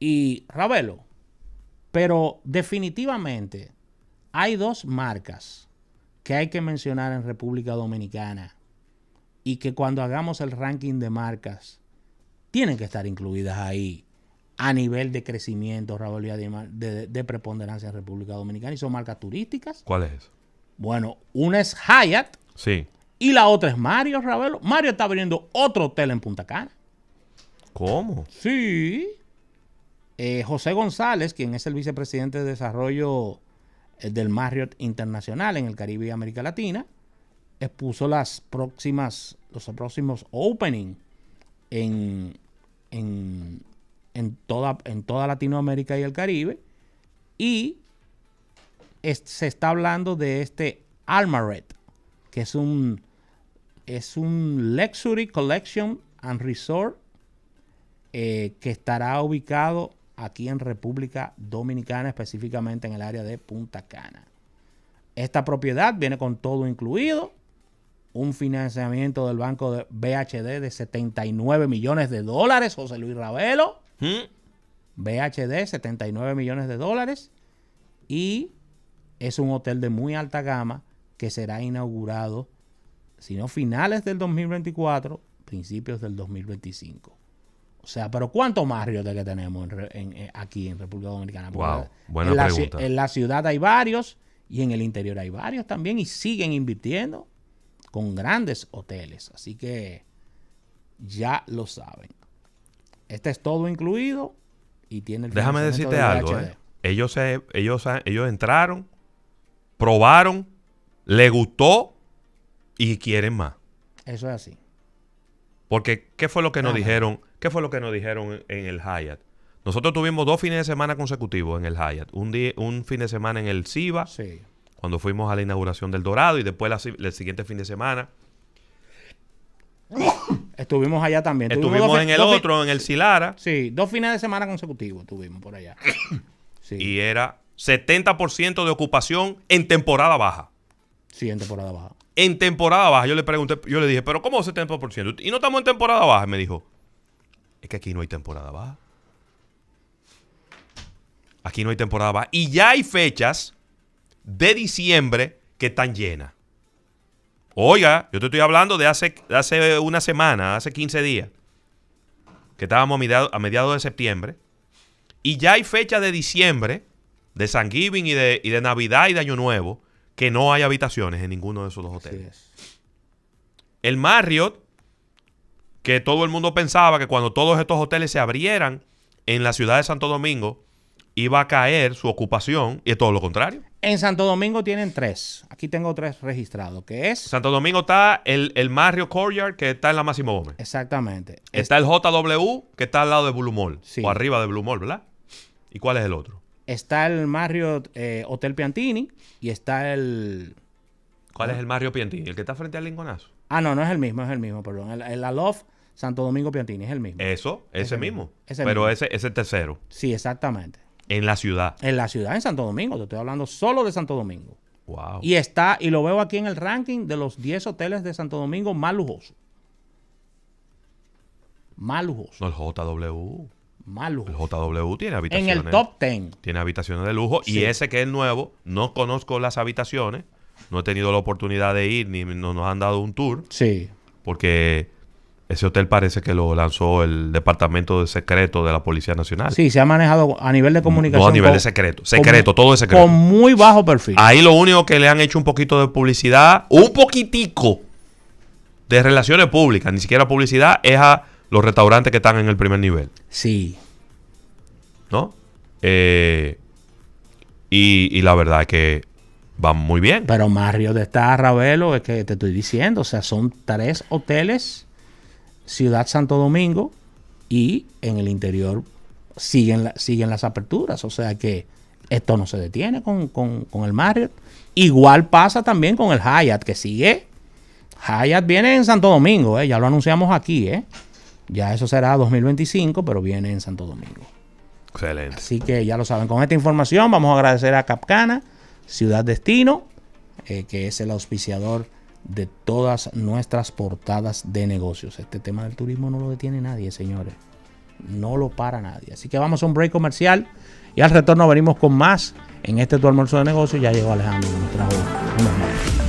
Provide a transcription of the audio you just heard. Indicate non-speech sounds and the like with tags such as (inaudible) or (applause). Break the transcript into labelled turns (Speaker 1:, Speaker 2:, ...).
Speaker 1: y Ravelo. Pero definitivamente hay dos marcas que hay que mencionar en República Dominicana y que cuando hagamos el ranking de marcas tienen que estar incluidas ahí a nivel de crecimiento, Raúl, de, preponderancia en República Dominicana y son marcas turísticas. ¿Cuál es? Bueno, una es Hyatt. Sí. Y la otra es Mario, Ravelo. Mario está abriendo otro hotel en Punta Cana. ¿Cómo? Sí. Eh, José González, quien es el vicepresidente de desarrollo eh, del Marriott Internacional en el Caribe y América Latina, expuso las próximas, los próximos openings en, toda, en toda Latinoamérica y el Caribe. Y se está hablando de este Almaret, que es un, es un Luxury Collection and Resort eh, que estará ubicado aquí en República Dominicana, específicamente en el área de Punta Cana. Esta propiedad viene con todo incluido, un financiamiento del banco de BHD de 79 millones de dólares, José Luis Ravelo. ¿Mm? BHD, 79 millones de dólares. Y es un hotel de muy alta gama que será inaugurado, si no finales del 2024, principios del 2025. O sea, pero ¿cuántos más de que tenemos eh, aquí en República Dominicana? en la, ciudad hay varios y en el interior hay varios también y siguen invirtiendo con grandes hoteles. Así que ya lo saben. Este es todo incluido y tiene el Déjame decirte algo, ¿eh?
Speaker 2: ellos, se, ellos, ellos entraron, probaron, le gustó y quieren más. Eso es así. Porque, ¿qué fue lo que nos dijeron? ¿Qué fue lo que nos dijeron en el Hyatt? Nosotros tuvimos dos fines de semana consecutivos en el Hyatt. Un, un fin de semana en el SIBA, sí. cuando fuimos a la inauguración del Dorado, y después el siguiente fin de semana.
Speaker 1: Estuvimos allá también. Estuvimos en el otro, en el Silara. Sí, dos fines de semana consecutivos tuvimos por allá. (coughs)
Speaker 2: Y era 70% de ocupación en temporada baja. Sí, en temporada baja en temporada baja. Yo le pregunté, yo le dije, pero ¿cómo 70%? Y no estamos en temporada baja. Me dijo, es que aquí no hay temporada baja. Aquí no hay temporada baja. Y ya hay fechas de diciembre que están llenas. Oiga, yo te estoy hablando de hace, hace una semana, hace 15 días, que estábamos a mediados, de septiembre. Y ya hay fechas de diciembre, de Thanksgiving y de, y de Navidad y de Año Nuevo, que no hay habitaciones en ninguno de esos dos hoteles. El Marriott, que todo el mundo pensaba que cuando todos estos hoteles se abrieran en la ciudad de Santo Domingo, iba a caer su ocupación, y es todo lo contrario.
Speaker 1: En Santo Domingo tienen tres. Aquí tengo tres registrados, que es...
Speaker 2: Santo Domingo está el, el Marriott Courtyard, que está en la Máxima Gómez. Exactamente. Está el JW, que está al lado de Blue Mall, sí. o arriba de Blue Mall, ¿verdad? ¿Y cuál es el otro?
Speaker 1: Está el Marriott eh, Hotel Piantini y está el... ¿Cuál ah. es el
Speaker 2: Marriott Piantini? ¿El que está frente al Lingonazo?
Speaker 1: Ah, no, no es el mismo, es el mismo, perdón. El, el Alof Santo Domingo Piantini es el mismo.
Speaker 2: Eso, ese, mismo. Ese Pero ese es el
Speaker 1: tercero. Sí, exactamente. En la ciudad. En la ciudad, en Santo Domingo. Te estoy hablando solo de Santo Domingo. Wow. Y está, y lo veo aquí en el ranking de los 10 hoteles de Santo Domingo más lujosos. Más lujosos.
Speaker 2: No, el JW. El JW tiene habitaciones. En el top 10. Tiene habitaciones de lujo. Y ese que es nuevo, no conozco las habitaciones. No he tenido la oportunidad de ir, ni nos han dado un tour. Sí. Porque ese hotel parece que lo lanzó el Departamento de Secreto de la Policía Nacional. Sí,
Speaker 1: se ha manejado a nivel de comunicación. No, a nivel de secreto. Secreto, todo es secreto. Con muy bajo perfil.
Speaker 2: Ahí lo único que le han hecho un poquito de publicidad,
Speaker 1: un poquitico
Speaker 2: de relaciones públicas, ni siquiera publicidad, es a los restaurantes que están en el primer nivel. Sí. ¿No? Eh, y, la verdad es que
Speaker 1: van muy bien. Pero Marriott de esta Ravelo, es que te estoy diciendo, o sea, son tres hoteles, Ciudad Santo Domingo, y en el interior siguen, siguen las aperturas. O sea que esto no se detiene con, el Marriott. Igual pasa también con el Hyatt, que sigue. Hyatt viene en Santo Domingo, eh, ya lo anunciamos aquí, ¿eh? Ya eso será 2025, pero viene en Santo Domingo. Excelente. Así que ya lo saben. Con esta información vamos a agradecer a Capcana, Ciudad Destino, eh, que es el auspiciador de todas nuestras portadas de negocios. Este tema del turismo no lo detiene nadie, señores. No lo para nadie. Así que vamos a un break comercial y al retorno venimos con más en este tu almuerzo de negocios. Ya llegó Alejandro, nos